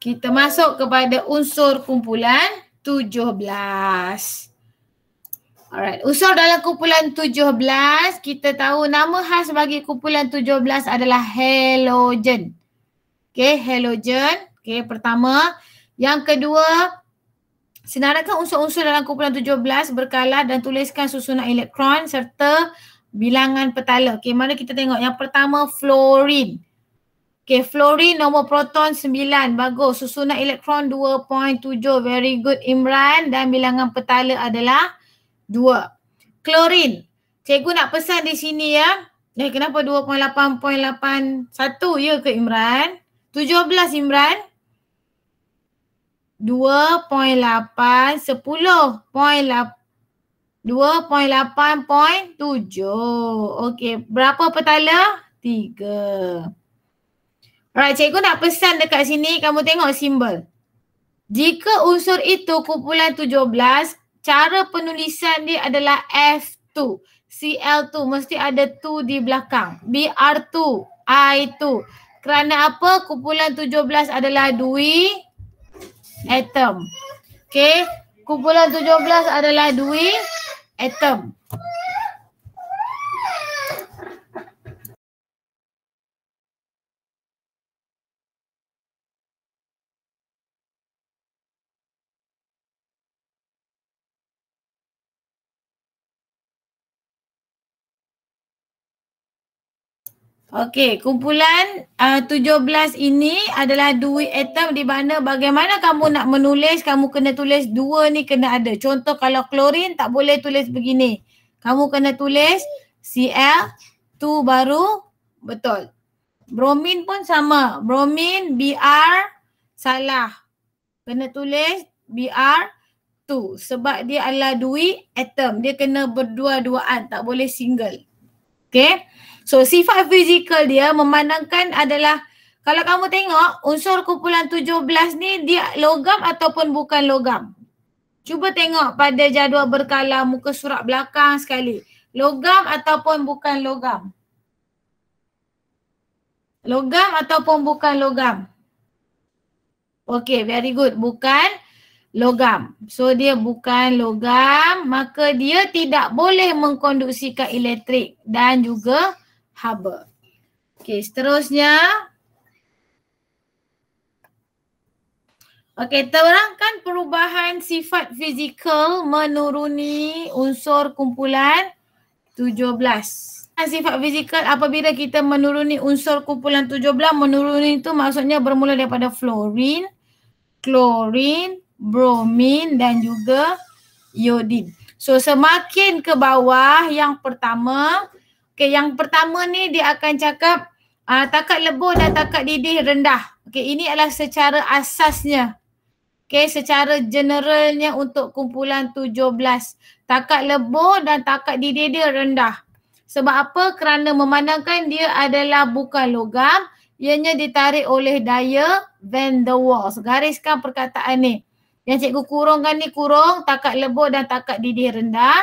Kita masuk kepada unsur kumpulan 17. Alright, unsur dalam kumpulan 17, kita tahu nama khas bagi kumpulan 17 adalah halogen. Okay, halogen. Okay, pertama. Yang kedua, senarakan unsur-unsur dalam kumpulan 17 berkala dan tuliskan susunan elektron serta bilangan petala. Okay, mana kita tengok. Yang pertama, fluorine. Okay, fluorine nombor proton 9. Bagus. Susunan elektron 2.7. Very good, Imran. Dan bilangan petala adalah 2. Klorin. Cikgu nak pesan di sini ya. Eh, kenapa 2.8.81 ya ke Imran? 17 Imran. 2.8. 10. 2.8.7. Okay, berapa petala? 3. Alright, cikgu nak pesan dekat sini, kamu tengok simbol. Jika unsur itu kumpulan 17, cara penulisan dia adalah F2. CL2 mesti ada 2 di belakang. BR2, I2. Kerana apa? Kumpulan 17 adalah dui atom. Okay. Kumpulan 17 adalah dui atom. Okey, kumpulan uh, 17 ini adalah duit atom di mana bagaimana kamu nak menulis, kamu kena tulis dua ni kena ada. Contoh kalau klorin tak boleh tulis begini. Kamu kena tulis Cl, tu baru betul. Bromin pun sama. Bromin Br salah. Kena tulis Br tu sebab dia adalah duit atom. Dia kena berdua-duaan, tak boleh single. Okay. So sifat fizikal dia memandangkan adalah kalau kamu tengok unsur kumpulan 17 ni dia logam ataupun bukan logam. Cuba tengok pada jadual berkala muka surat belakang sekali. Logam ataupun bukan logam. Logam ataupun bukan logam. Okay, very good. Bukan logam logam. So dia bukan logam maka dia tidak boleh mengkonduksikan elektrik dan juga haba. Okey seterusnya. Okey terangkan perubahan sifat fizikal menuruni unsur kumpulan 17 sifat fizikal apabila kita menuruni unsur kumpulan 17 menuruni itu maksudnya bermula daripada fluorin, klorin bromin dan juga iodin. So semakin ke bawah yang pertama, okay yang pertama ni dia akan cakap uh, takat lebur dan takat didih rendah. Okay ini adalah secara asasnya. okay secara generalnya untuk kumpulan 17, takat lebur dan takat didih dia rendah. Sebab apa? Kerana memandangkan dia adalah bukan logam, ianya ditarik oleh daya van der Waals. Gariskan perkataan ni. Yang cikgu kurungkan ni kurung takat lebur dan takat didih rendah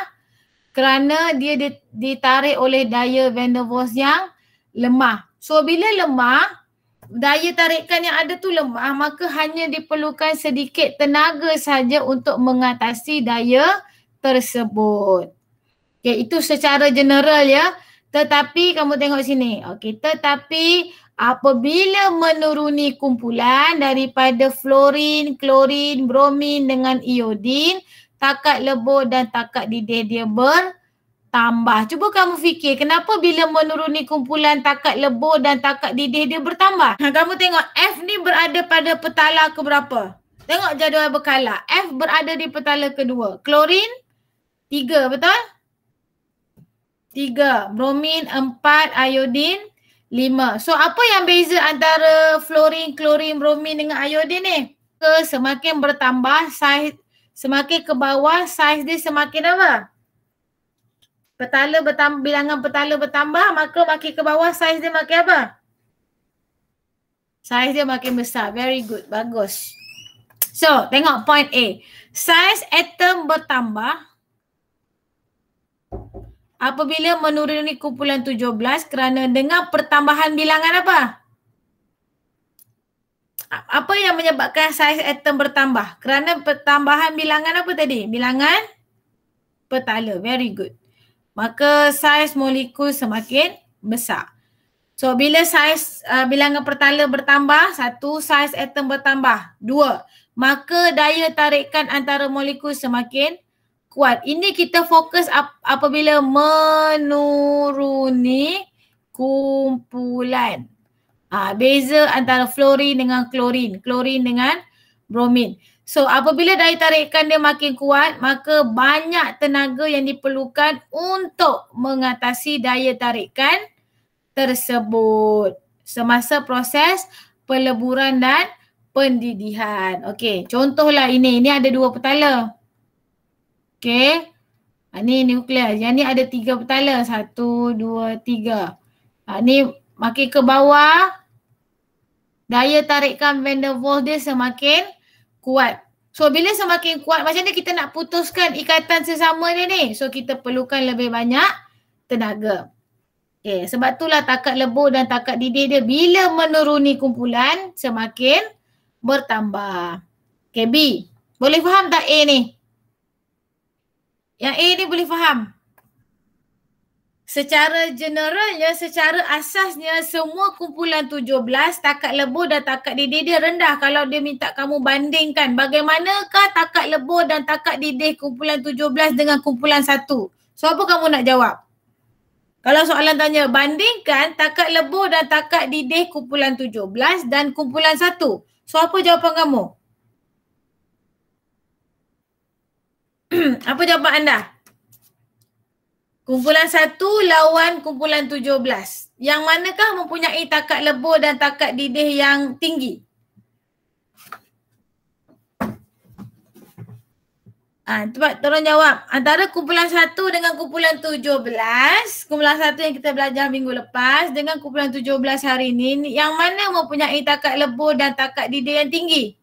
kerana dia ditarik oleh daya van der Waals yang lemah. So bila lemah, daya tarikan yang ada tu lemah maka hanya diperlukan sedikit tenaga saja untuk mengatasi daya tersebut. Okay, itu secara general ya. Tetapi kamu tengok sini. Okay, tetapi apabila menuruni kumpulan daripada fluorin, klorin, bromin dengan iodin, takat lebur dan takat didih dia bertambah. Cuba kamu fikir kenapa bila menuruni kumpulan takat lebur dan takat didih dia bertambah? Ha, kamu tengok F ni berada pada petala keberapa? Tengok jadual berkala. F berada di petala kedua. Klorin, tiga betul? Tiga. Bromin, empat. Iodin, lima. So apa yang beza antara fluorin, klorin, bromin dengan iodin ni? Ke semakin bertambah saiz semakin ke bawah saiz dia semakin apa? Petala bertambah, bilangan petala bertambah maka makin ke bawah saiz dia makin apa? Saiz dia makin besar. Very good. Bagus. So tengok point A. Saiz atom bertambah apabila menuruni kumpulan 17 kerana dengan pertambahan bilangan apa? Apa yang menyebabkan saiz atom bertambah? Kerana pertambahan bilangan apa tadi? Bilangan petala. Very good. Maka saiz molekul semakin besar. So bila saiz uh, bilangan petala bertambah, satu saiz atom bertambah, dua. Maka daya tarikan antara molekul semakin kuat. Ini kita fokus ap- apabila menuruni kumpulan. Ha, beza antara fluorin dengan klorin. Klorin dengan bromin. So apabila daya tarikan dia makin kuat, maka banyak tenaga yang diperlukan untuk mengatasi daya tarikan tersebut semasa proses peleburan dan pendidihan. Okey, contohlah ini. Ini ada dua petala. Okey. Ah, ni nukleus. Yang ni ada tiga petala. Satu, dua, tiga. Ha, ni makin ke bawah. Daya tarikan Van der Waals dia semakin kuat. So bila semakin kuat macam ni kita nak putuskan ikatan sesama dia ni. So kita perlukan lebih banyak tenaga. Okay, sebab lah takat lebur dan takat didih dia bila menuruni kumpulan semakin bertambah. Okay Boleh faham tak A ni? Yang A ni boleh faham. Secara generalnya, secara asasnya semua kumpulan 17 takat lebur dan takat didih rendah kalau dia minta kamu bandingkan bagaimanakah takat lebur dan takat didih kumpulan 17 dengan kumpulan 1. So apa kamu nak jawab? Kalau soalan tanya, bandingkan takat lebur dan takat didih kumpulan 17 dan kumpulan 1. So apa jawapan kamu? apa jawapan anda? Kumpulan satu lawan kumpulan tujuh belas. Yang manakah mempunyai takat lebur dan takat didih yang tinggi? Ah, ha, tolong jawab. Antara kumpulan satu dengan kumpulan tujuh belas, kumpulan satu yang kita belajar minggu lepas dengan kumpulan tujuh belas hari ini, yang mana mempunyai takat lebur dan takat didih yang tinggi?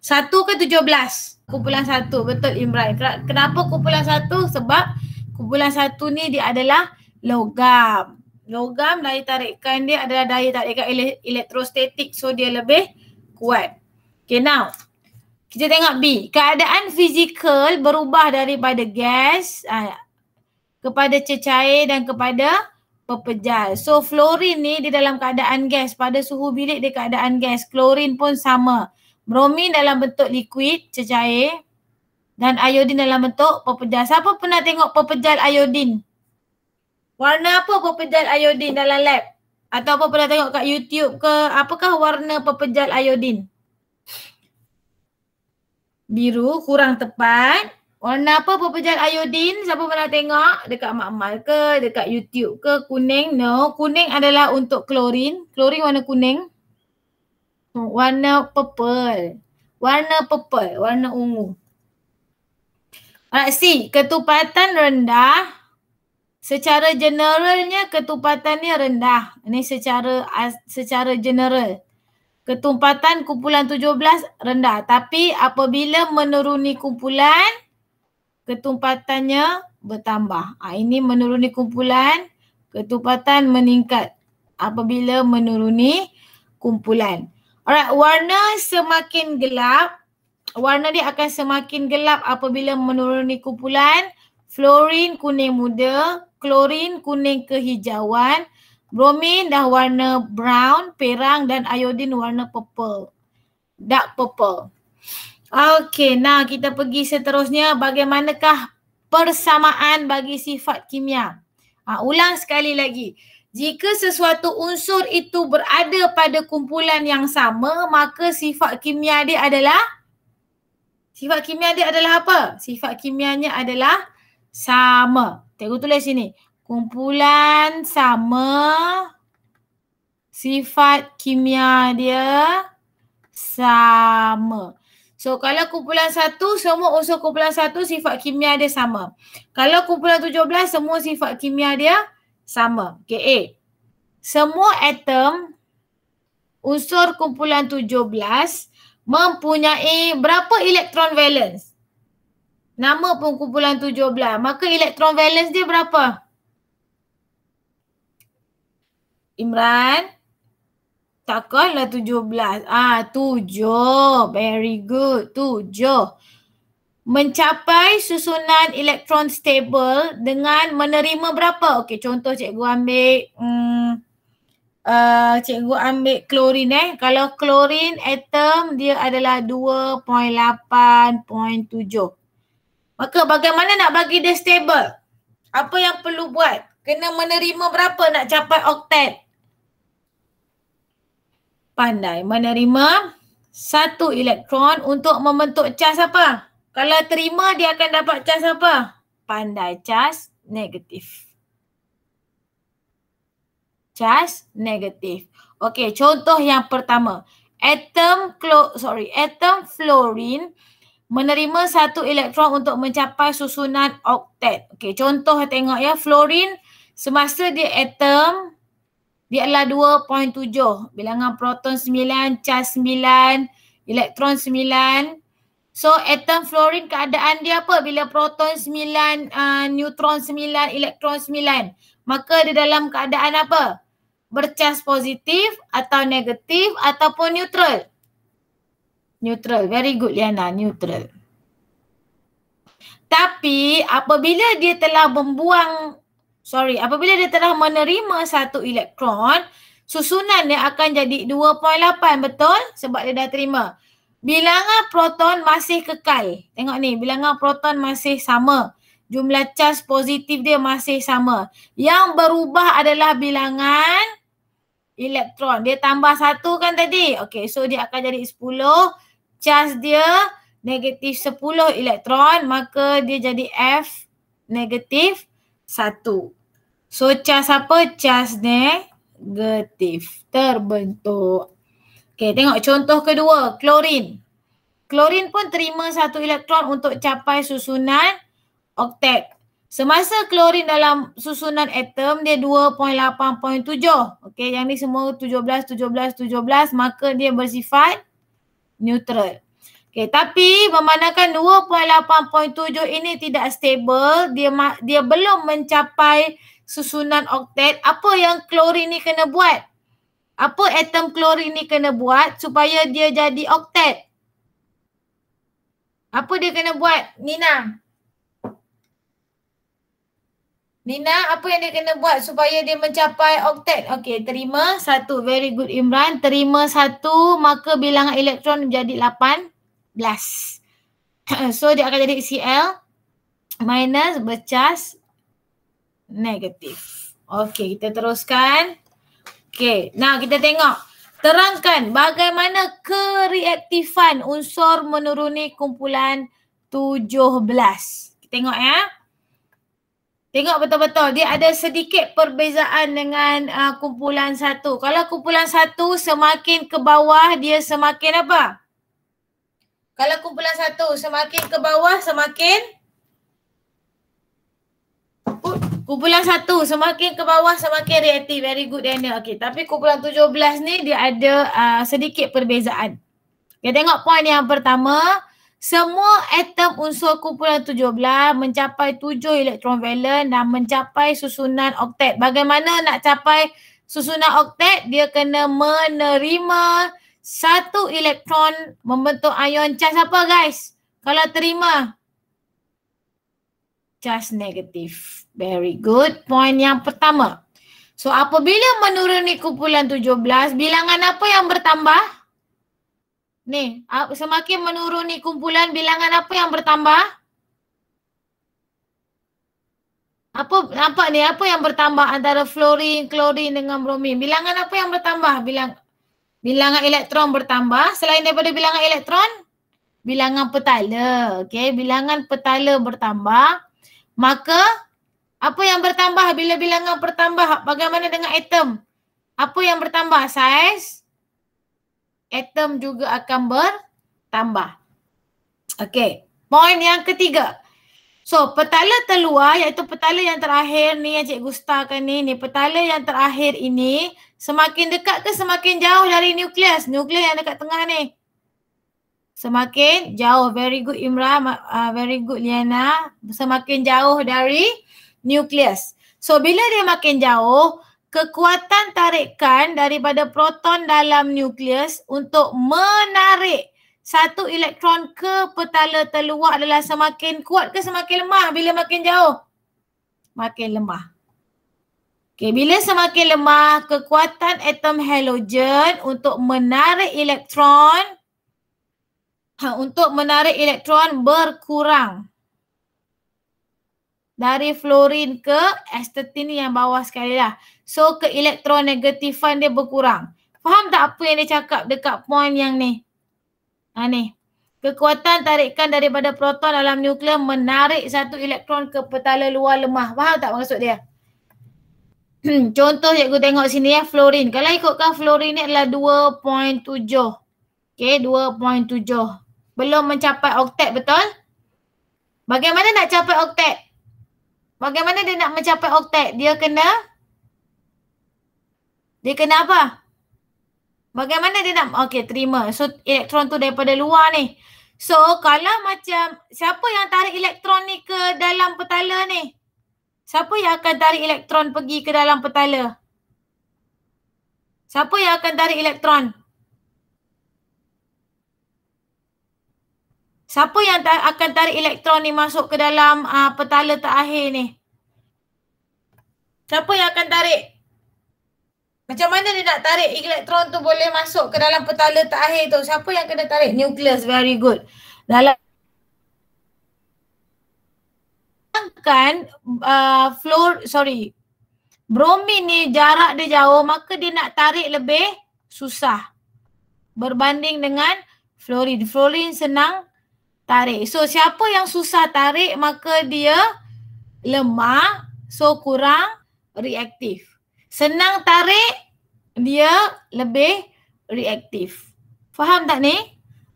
Satu ke tujuh belas? Satu kumpulan satu betul Imran kenapa kumpulan satu sebab kumpulan satu ni dia adalah logam logam daya tarikan dia adalah daya tarikan elektrostatik so dia lebih kuat okay now kita tengok B keadaan fizikal berubah daripada gas uh, kepada cecair dan kepada pepejal. So fluorin ni di dalam keadaan gas. Pada suhu bilik dia keadaan gas. Klorin pun sama bromin dalam bentuk liquid cecair dan iodin dalam bentuk pepejal. Siapa pernah tengok pepejal iodin? Warna apa pepejal iodin dalam lab? Atau apa pernah tengok kat YouTube ke? Apakah warna pepejal iodin? Biru kurang tepat. Warna apa pepejal iodin? Siapa pernah tengok dekat makmal ke, dekat YouTube ke? Kuning? No. Kuning adalah untuk klorin. Klorin warna kuning warna purple. Warna purple, warna ungu. Alright, see, ketupatan rendah. Secara generalnya ketupatan ni rendah. Ini secara secara general. Ketupatan kumpulan 17 rendah. Tapi apabila menuruni kumpulan, ketupatannya bertambah. Ha, ini menuruni kumpulan, ketupatan meningkat apabila menuruni kumpulan. Alright, warna semakin gelap, warna dia akan semakin gelap apabila menuruni kumpulan fluorin kuning muda, klorin kuning kehijauan, bromin dah warna brown, perang dan iodin warna purple. Dark purple. Okay, nah kita pergi seterusnya bagaimanakah persamaan bagi sifat kimia. Ha, ulang sekali lagi. Jika sesuatu unsur itu berada pada kumpulan yang sama, maka sifat kimia dia adalah sifat kimia dia adalah apa? Sifat kimianya adalah sama. Tengok tulis sini. Kumpulan sama sifat kimia dia sama. So kalau kumpulan satu, semua unsur kumpulan satu sifat kimia dia sama. Kalau kumpulan tujuh belas, semua sifat kimia dia sama sama. Okay, A. Semua atom unsur kumpulan 17 mempunyai berapa elektron valence? Nama pun kumpulan 17. Maka elektron valence dia berapa? Imran. Takkanlah 17. Ah, 7. Very good. 7 mencapai susunan elektron stable dengan menerima berapa? Okey, contoh cikgu ambil mm, uh, cikgu ambil klorin eh. Kalau klorin atom dia adalah 2.8.7. Maka bagaimana nak bagi dia stable? Apa yang perlu buat? Kena menerima berapa nak capai oktet? Pandai menerima satu elektron untuk membentuk cas apa? Kalau terima dia akan dapat cas apa? Pandai cas negatif. Cas negatif. Okey, contoh yang pertama. Atom klo, sorry, atom fluorin menerima satu elektron untuk mencapai susunan oktet. Okey, contoh tengok ya. Fluorin semasa dia atom dia adalah 2.7. Bilangan proton 9, cas 9, elektron 9. So atom fluorine keadaan dia apa? Bila proton 9, uh, neutron 9, elektron 9. Maka dia dalam keadaan apa? Bercas positif atau negatif ataupun neutral. Neutral. Very good Liana. Neutral. Tapi apabila dia telah membuang, sorry, apabila dia telah menerima satu elektron, susunan dia akan jadi 2.8 betul? Sebab dia dah terima. Bilangan proton masih kekal. Tengok ni, bilangan proton masih sama. Jumlah charge positif dia masih sama. Yang berubah adalah bilangan elektron. Dia tambah satu kan tadi? Okay, so dia akan jadi 10. Charge dia negatif 10 elektron, maka dia jadi F negatif 1. So, charge apa? Charge negatif. Terbentuk. Okey, tengok contoh kedua, klorin. Klorin pun terima satu elektron untuk capai susunan oktet. Semasa klorin dalam susunan atom dia 2.8.7. Okey, yang ni semua 17 17 17 maka dia bersifat neutral. Okey, tapi memandangkan 2.8.7 ini tidak stable, dia dia belum mencapai susunan oktet, apa yang klorin ni kena buat? Apa atom klorin ni kena buat supaya dia jadi oktet? Apa dia kena buat, Nina? Nina, apa yang dia kena buat supaya dia mencapai oktet? Okey, terima satu. Very good, Imran. Terima satu, maka bilangan elektron menjadi 18. so, dia akan jadi Cl minus bercas negatif. Okey, kita teruskan. Okay, nah kita tengok. Terangkan bagaimana kereaktifan unsur menuruni kumpulan 17. Tengok ya. Tengok betul-betul. Dia ada sedikit perbezaan dengan uh, kumpulan satu. Kalau kumpulan satu semakin ke bawah, dia semakin apa? Kalau kumpulan satu semakin ke bawah, semakin Kumpulan satu semakin ke bawah semakin reaktif. Very good Daniel. Okay. Tapi kumpulan tujuh belas ni dia ada uh, sedikit perbezaan. Okay, tengok poin yang pertama. Semua atom unsur kumpulan tujuh belas mencapai tujuh elektron valen dan mencapai susunan oktet. Bagaimana nak capai susunan oktet? Dia kena menerima satu elektron membentuk ion cas apa guys? Kalau terima just negative. Very good. Point yang pertama. So apabila menuruni kumpulan 17, bilangan apa yang bertambah? Ni, semakin menuruni kumpulan, bilangan apa yang bertambah? Apa nampak ni apa yang bertambah antara fluorin, klorin dengan bromin? Bilangan apa yang bertambah? Bilang bilangan elektron bertambah selain daripada bilangan elektron? Bilangan petala. Okay, bilangan petala bertambah. Maka apa yang bertambah bila bilangan bertambah bagaimana dengan atom? Apa yang bertambah saiz? Atom juga akan bertambah. Okey, poin yang ketiga. So, petala terluar iaitu petala yang terakhir ni yang cikgu setarkan ni, ni petala yang terakhir ini semakin dekat ke semakin jauh dari nukleus? Nukleus yang dekat tengah ni. Semakin jauh. Very good Imra, uh, very good Liana. Semakin jauh dari nucleus. So bila dia makin jauh, kekuatan tarikan daripada proton dalam nucleus untuk menarik satu elektron ke petala terluar adalah semakin kuat ke semakin lemah bila makin jauh? Makin lemah. Okay, bila semakin lemah, kekuatan atom halogen untuk menarik elektron ha, untuk menarik elektron berkurang dari fluorin ke astatin yang bawah sekali lah. So ke elektron negatifan dia berkurang. Faham tak apa yang dia cakap dekat point yang ni? Ha, ni. Kekuatan tarikan daripada proton dalam nuklear menarik satu elektron ke petala luar lemah. Faham tak maksud dia? Hmm, contoh cikgu tengok sini ya, fluorin. Kalau ikutkan fluorin ni adalah 2.7. Okay, belum mencapai oktet betul? Bagaimana nak capai oktet? Bagaimana dia nak mencapai oktet? Dia kena Dia kena apa? Bagaimana dia nak okey terima. So elektron tu daripada luar ni. So kalau macam siapa yang tarik elektron ni ke dalam petala ni? Siapa yang akan tarik elektron pergi ke dalam petala? Siapa yang akan tarik elektron? Siapa yang ta- akan tarik elektron ni masuk ke dalam uh, petala terakhir ni? Siapa yang akan tarik? Macam mana dia nak tarik elektron tu boleh masuk ke dalam petala terakhir tu? Siapa yang kena tarik? Nucleus. Very good. Dalam kan uh, fluor, sorry. Bromin ni jarak dia jauh maka dia nak tarik lebih susah. Berbanding dengan fluorin. Fluorin senang tarik. So siapa yang susah tarik maka dia lemah, so kurang reaktif. Senang tarik dia lebih reaktif. Faham tak ni?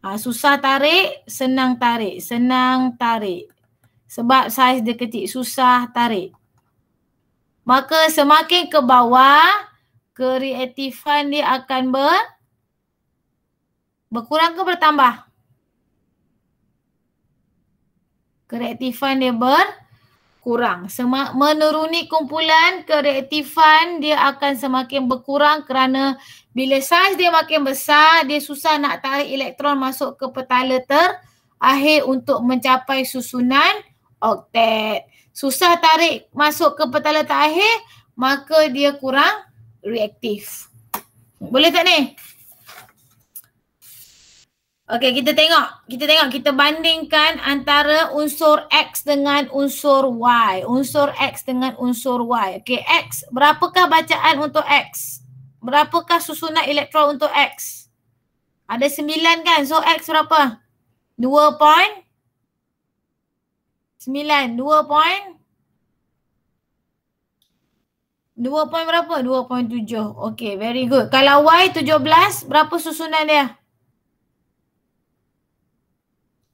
Ha, ah, susah tarik, senang tarik, senang tarik. Sebab saiz dia kecil, susah tarik. Maka semakin ke bawah, kereaktifan dia akan ber berkurang ke bertambah? kereaktifan dia berkurang. Semak menuruni kumpulan kereaktifan dia akan semakin berkurang kerana bila saiz dia makin besar, dia susah nak tarik elektron masuk ke petala terakhir untuk mencapai susunan oktet. Susah tarik masuk ke petala terakhir, maka dia kurang reaktif. Boleh tak ni? Okey, kita tengok. Kita tengok. Kita bandingkan antara unsur X dengan unsur Y. Unsur X dengan unsur Y. Okey, X. Berapakah bacaan untuk X? Berapakah susunan elektron untuk X? Ada sembilan kan? So, X berapa? Dua point? Sembilan. Dua point? Dua point berapa? Dua point tujuh. Okey, very good. Kalau Y tujuh belas, berapa susunan dia? Dua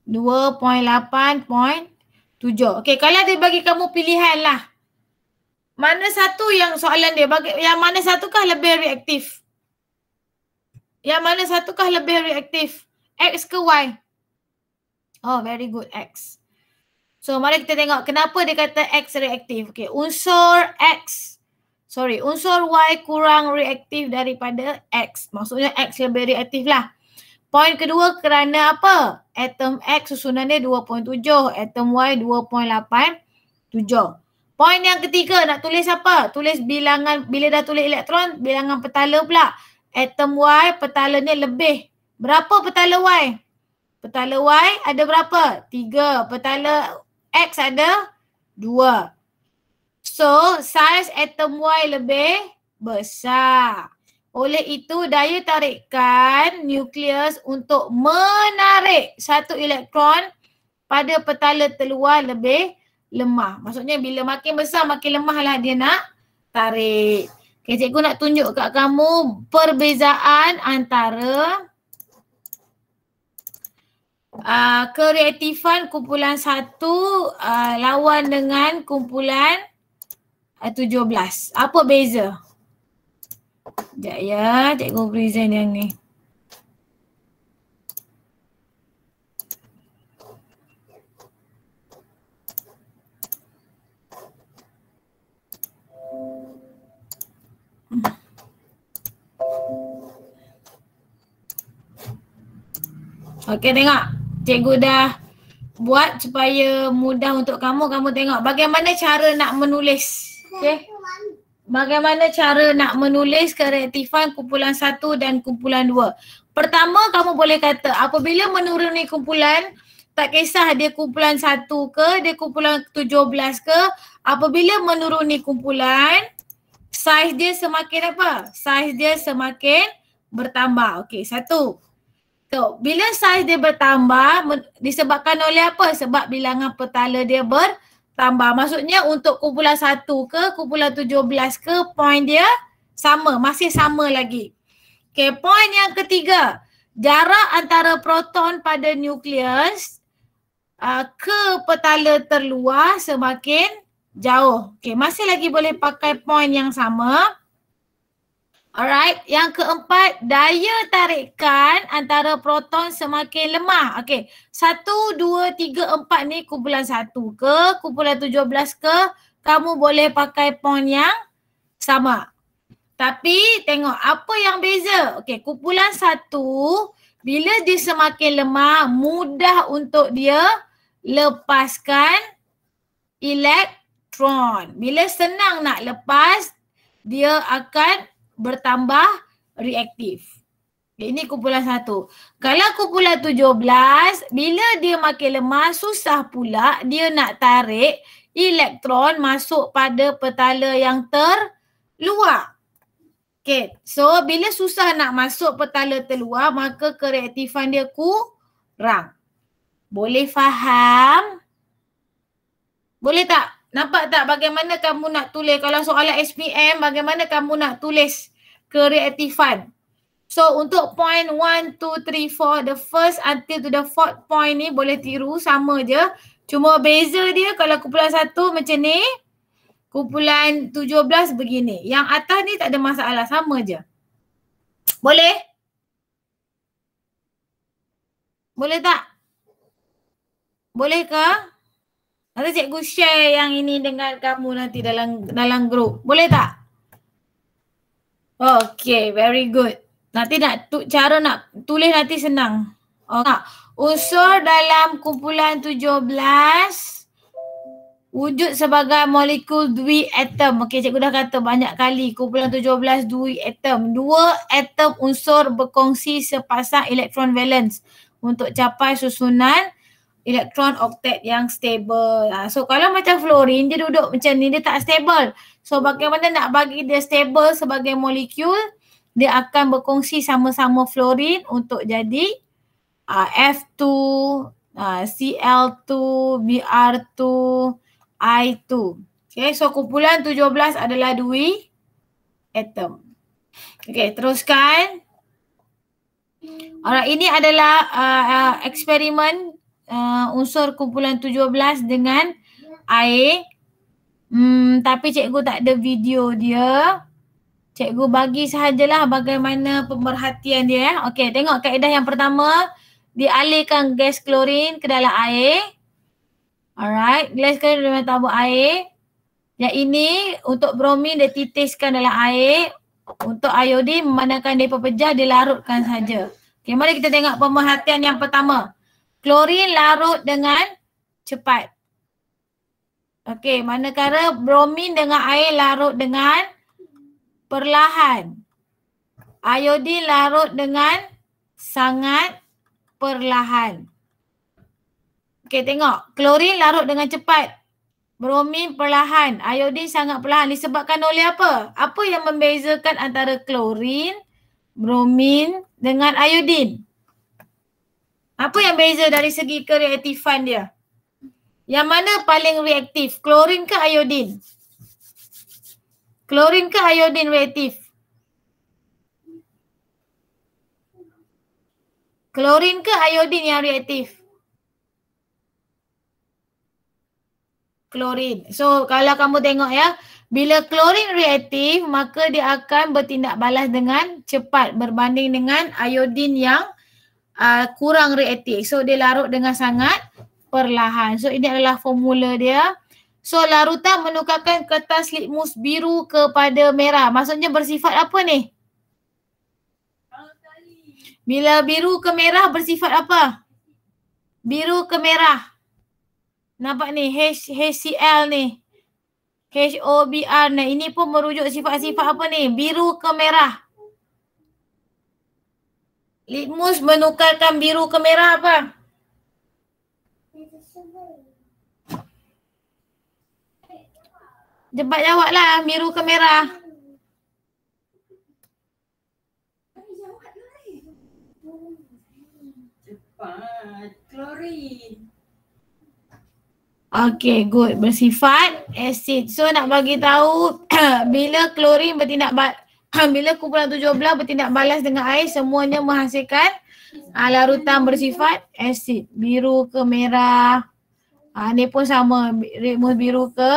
2.8.7. Okey, kalau dia bagi kamu pilihan lah. Mana satu yang soalan dia, bagi, yang mana satukah lebih reaktif? Yang mana satukah lebih reaktif? X ke Y? Oh, very good, X. So, mari kita tengok kenapa dia kata X reaktif. Okey, unsur X. Sorry, unsur Y kurang reaktif daripada X. Maksudnya X lebih reaktif lah. Poin kedua kerana apa? Atom X susunan dia 2.7, atom Y 2.87. Poin yang ketiga nak tulis apa? Tulis bilangan, bila dah tulis elektron, bilangan petala pula. Atom Y petala ni lebih. Berapa petala Y? Petala Y ada berapa? Tiga. Petala X ada dua. So, size atom Y lebih besar. Oleh itu daya tarikan nukleus untuk menarik satu elektron pada petala terluar lebih lemah. Maksudnya bila makin besar makin lemahlah dia nak tarik. Okay, cikgu nak tunjuk kat kamu perbezaan antara uh, kreatifan kumpulan satu uh, lawan dengan kumpulan ah, tujuh belas. Apa beza? Sekejap ya, cikgu present yang ni. Okey tengok. Cikgu dah buat supaya mudah untuk kamu. Kamu tengok bagaimana cara nak menulis. Okey bagaimana cara nak menulis kreatifan kumpulan satu dan kumpulan dua. Pertama, kamu boleh kata apabila menuruni kumpulan, tak kisah dia kumpulan satu ke, dia kumpulan tujuh belas ke, apabila menuruni kumpulan, saiz dia semakin apa? Saiz dia semakin bertambah. Okey, satu. So, bila saiz dia bertambah disebabkan oleh apa? Sebab bilangan petala dia bertambah tambah. Maksudnya untuk kumpulan satu ke kumpulan tujuh belas ke point dia sama. Masih sama lagi. Okay, point yang ketiga. Jarak antara proton pada nukleus uh, ke petala terluar semakin jauh. Okay, masih lagi boleh pakai point yang sama. Alright, yang keempat, daya tarikan antara proton semakin lemah. Okay, satu, dua, tiga, empat ni kumpulan satu ke, kumpulan tujuh belas ke, kamu boleh pakai pon yang sama. Tapi tengok apa yang beza. Okay, kumpulan satu, bila dia semakin lemah, mudah untuk dia lepaskan elektron. Bila senang nak lepas, dia akan bertambah reaktif. Ini kumpulan satu. Kalau kumpulan tujuh belas, bila dia makin lemah, susah pula dia nak tarik elektron masuk pada petala yang terluar. Okay. So, bila susah nak masuk petala terluar, maka kereaktifan dia kurang. Boleh faham? Boleh tak? Nampak tak bagaimana kamu nak tulis kalau soalan SPM bagaimana kamu nak tulis kreatifan. So untuk point 1, 2, 3, 4, the first until to the fourth point ni boleh tiru sama je. Cuma beza dia kalau kumpulan satu macam ni, kumpulan 17 begini. Yang atas ni tak ada masalah sama je. Boleh? Boleh tak? Boleh ke? Nanti cikgu share yang ini dengan kamu nanti dalam dalam group Boleh tak? Okay, very good. Nanti nak tu, cara nak tulis nanti senang. Okay. Unsur dalam kumpulan 17 wujud sebagai molekul dui atom. Okay, cikgu dah kata banyak kali kumpulan 17 dui atom. Dua atom unsur berkongsi sepasang elektron valence untuk capai susunan elektron oktet yang stable. Ha, so kalau macam fluorin dia duduk macam ni dia tak stable. So bagaimana nak bagi dia stable sebagai molekul? Dia akan berkongsi sama-sama fluorin untuk jadi uh, F2, uh, Cl2, Br2, I2. Okay, so kumpulan 17 adalah dui atom. Okay, teruskan. Alright, ini adalah uh, uh, eksperimen uh, unsur kumpulan 17 dengan air. Hmm, tapi cikgu tak ada video dia. Cikgu bagi sahajalah bagaimana pemerhatian dia. Eh. Okey, tengok kaedah yang pertama. Dialihkan gas klorin ke dalam air. Alright, gas klorin dalam tabung air. Yang ini untuk bromin dia titiskan dalam air. Untuk iodin memandangkan dia pepejah, dia larutkan saja. Okey, mari kita tengok pemerhatian yang pertama. Klorin larut dengan cepat. Okey, manakala bromin dengan air larut dengan perlahan. Iodin larut dengan sangat perlahan. Okey, tengok. Klorin larut dengan cepat. Bromin perlahan. Iodin sangat perlahan. Disebabkan oleh apa? Apa yang membezakan antara klorin, bromin dengan iodin? Apa yang beza dari segi kereaktifan dia? Yang mana paling reaktif? Klorin ke iodin? Klorin ke iodin reaktif? Klorin ke iodin yang reaktif? Klorin. So kalau kamu tengok ya, bila klorin reaktif maka dia akan bertindak balas dengan cepat berbanding dengan iodin yang uh, kurang reaktif. So dia larut dengan sangat perlahan. So ini adalah formula dia. So larutan menukarkan kertas litmus biru kepada merah. Maksudnya bersifat apa ni? Bila biru ke merah bersifat apa? Biru ke merah. Nampak ni H HCl ni. HOBR ni. Ini pun merujuk sifat-sifat apa ni? Biru ke merah. Litmus menukarkan biru ke merah apa? Jebat lah biru ke merah. Okay good bersifat acid. So nak bagi tahu bila klorin bertindak Ha, bila kumpulan tujuh belah bertindak balas dengan air semuanya menghasilkan uh, larutan bersifat asid biru ke merah uh, ni pun sama rumus biru ke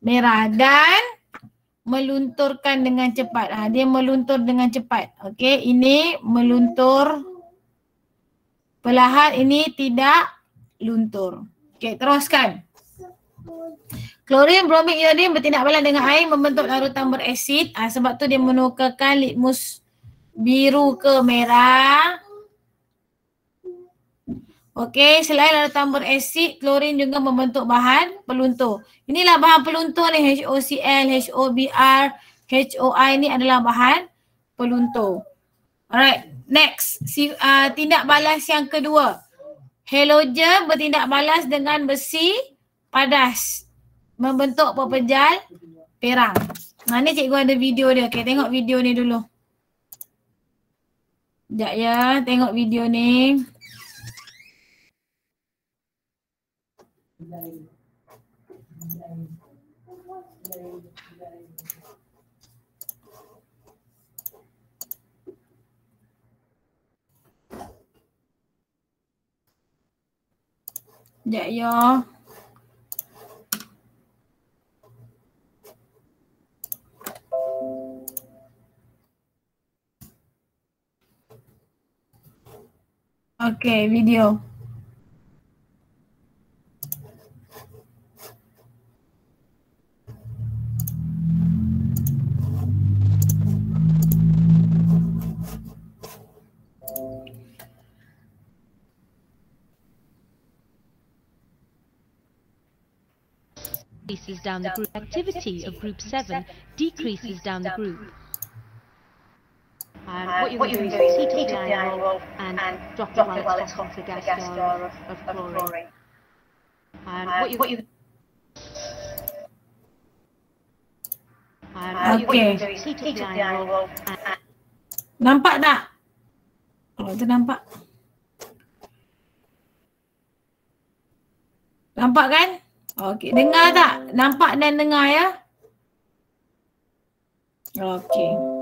merah dan melunturkan dengan cepat uh, dia meluntur dengan cepat okey ini meluntur perlahan ini tidak luntur okey teruskan Klorin, bromin, iodin bertindak balas dengan air membentuk larutan berasid. Ha, sebab tu dia menukarkan litmus biru ke merah. Okey, selain larutan berasid, klorin juga membentuk bahan peluntur. Inilah bahan peluntur ni, HOCl, HOBr, HOI ni adalah bahan peluntur. Alright, next. Si, uh, tindak balas yang kedua. Halogen bertindak balas dengan besi padas membentuk pepejal perang. Mana cikgu ada video dia? Okay, tengok video ni dulu. Sekejap ya, tengok video ni. Sekejap ya. Okay, video. Decreases down the group activity of group 7 decreases down the group. Um, um, what you're going to do is heat up the iron roll and drop it while it's hot the gas jar of chlorine. Okay. Nampak tak? Kalau tu nampak. Nampak kan? Okey, dengar tak? Nampak dan dengar ya. Okey.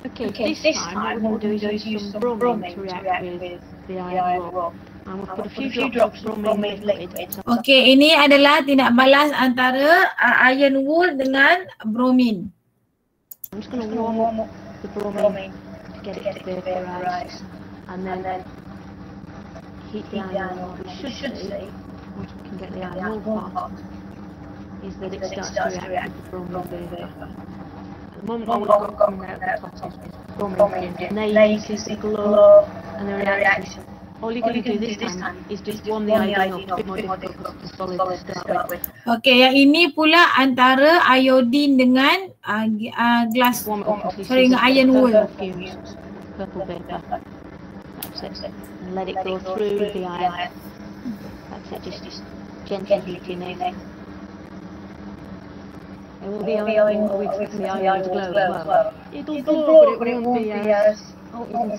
Okay, okay this, this time, time what we're going to do is use some bromine, bromine to react with, with the iron rock. rock. Okay, ini adalah tindak balas antara uh, iron wool dengan bromine. Bromine. Get the iron Is that it starts to react bromin. bromine? the moment when we're Okay, yang ini pula antara iodine dengan uh, glass, sorry, dengan iron wool. Purple it will be only four weeks, weeks from the IO to glow as well. well. It'll glow, but it won't, won't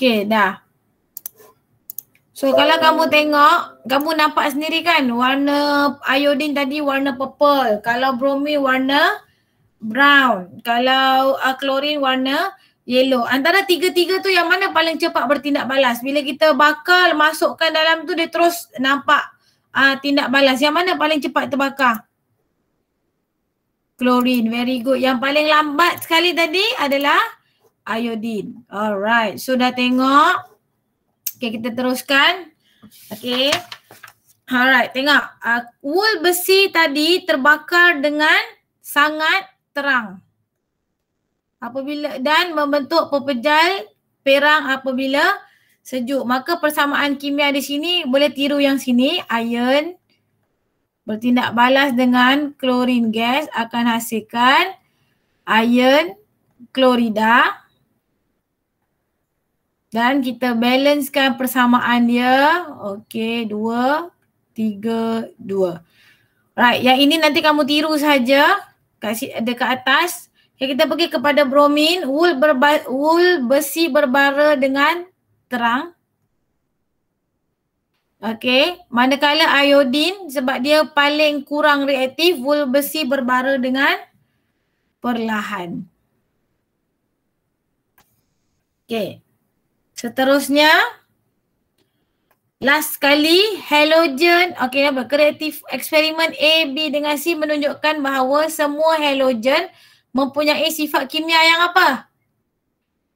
be dah. So, kalau kamu tengok, kamu nampak sendiri kan warna iodine tadi warna purple. Kalau bromine warna brown. Kalau uh, chlorine warna yellow. Antara tiga-tiga tu yang mana paling cepat bertindak balas? Bila kita bakal masukkan dalam tu dia terus nampak uh, tindak balas. Yang mana paling cepat terbakar? Chlorine. Very good. Yang paling lambat sekali tadi adalah iodine. Alright. So dah tengok. Okay kita teruskan. Okay. Alright. Tengok. Uh, wool besi tadi terbakar dengan sangat terang apabila dan membentuk pepejal perang apabila sejuk. Maka persamaan kimia di sini boleh tiru yang sini. Iron bertindak balas dengan klorin gas akan hasilkan iron klorida. Dan kita balancekan persamaan dia. Okey, dua, tiga, dua. Right, yang ini nanti kamu tiru saja dekat atas. Okay, kita pergi kepada bromin, wool, berba- wool besi berbara dengan terang. Okey, manakala iodin sebab dia paling kurang reaktif, wool besi berbara dengan perlahan. Okey. Seterusnya last kali halogen, okey apa? Kreatif eksperimen A B dengan C menunjukkan bahawa semua halogen mempunyai sifat kimia yang apa?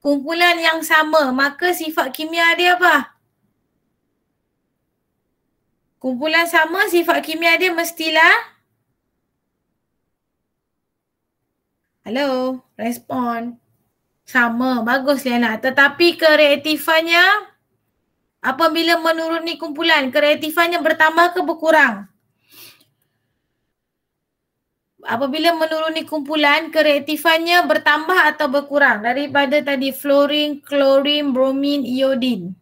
Kumpulan yang sama, maka sifat kimia dia apa? Kumpulan sama, sifat kimia dia mestilah Hello, respon. Sama, bagus Liana. Tetapi kereaktifannya apabila menuruni kumpulan, kereaktifannya bertambah ke berkurang? apabila menuruni kumpulan kreatifannya bertambah atau berkurang daripada tadi fluorin, klorin, bromin, iodin.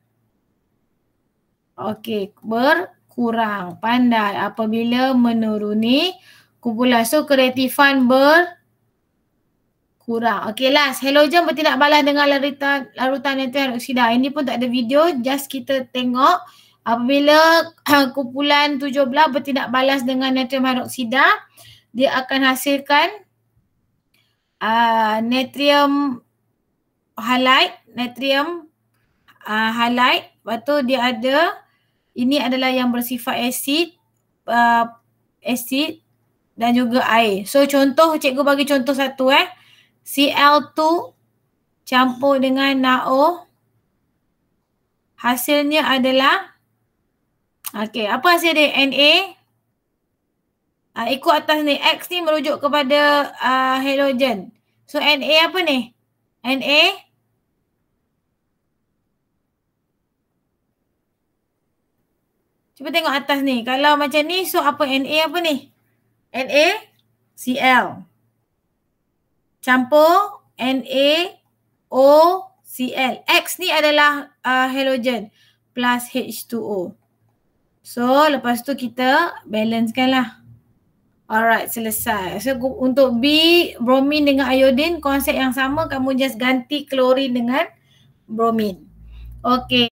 Okey, berkurang. Pandai apabila menuruni kumpulan. So kreatifan ber kurang. Okey last. Hello jam bertindak balas dengan larutan larutan nitrogen oksida. Ini pun tak ada video, just kita tengok apabila kumpulan tujuh 17 bertindak balas dengan nitrogen oksida dia akan hasilkan uh, natrium halide, natrium uh, halide. Lepas tu dia ada, ini adalah yang bersifat asid, uh, asid dan juga air. So contoh, cikgu bagi contoh satu eh. Cl2 campur dengan NaO hasilnya adalah okay, apa hasil dia? NA uh, ikut atas ni X ni merujuk kepada uh, halogen. So Na apa ni? Na Cuba tengok atas ni. Kalau macam ni so apa Na apa ni? Na Cl campur Na O Cl. X ni adalah uh, halogen plus H2O. So lepas tu kita kan lah. Alright, selesai. So untuk B, bromin dengan iodin, konsep yang sama kamu just ganti klorin dengan bromin. Okay.